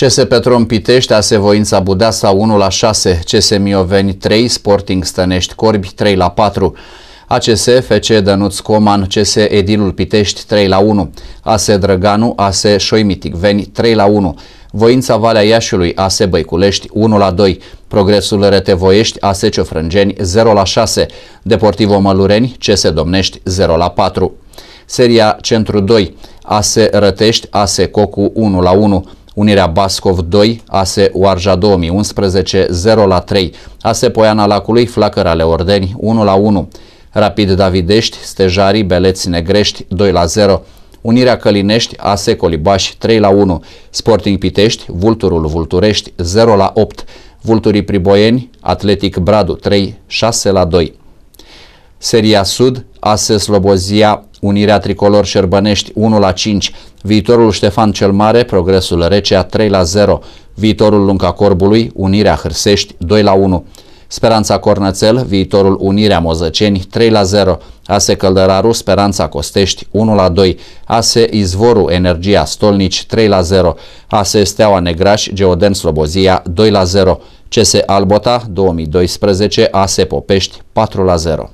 CS Petrom Pitești, ASE Voința Budeasa 1 la 6, CS Mioveni 3, Sporting Stănești Corbi 3 la 4, ACS FC Dănuț Coman, CS Edilul Pitești 3 la 1, ASE Drăganu, ASE Șoimitic Veni 3 la 1, Voința Valea Iașului, ASE Băiculești 1 la 2, Progresul Retevoiești, ASE Ciofrângeni 0 la 6, Deportivo Mălureni, CS Domnești 0 la 4. Seria Centru 2, ASE Rătești, ASE Cocu 1 la 1, Unirea Bascov 2, ASE Oarja 2011 0 la 3, ASE Poiana Lacului Flacăra Leordeni 1 la 1, Rapid Davidești, Stejarii, Beleți Negrești 2 la 0, Unirea Călinești, ASE Colibași 3 la 1, Sporting Pitești, Vulturul Vulturești 0 la 8, Vulturii Priboieni, Atletic Bradu 3, 6 la 2. Seria Sud, ASE Slobozia Unirea Tricolor Șerbănești 1 la 5, viitorul Ștefan cel Mare, progresul Recea 3 la 0, viitorul Lunca Corbului, Unirea Hârsești 2 la 1. Speranța Cornățel, viitorul Unirea Mozăceni 3 la 0, ASE Căldăraru, Speranța Costești 1 la 2, ASE Izvoru Energia Stolnici 3 la 0, ASE Steaua Negraș, Geoden Slobozia 2 la 0, CS Albota 2012, ASE Popești 4 la 0.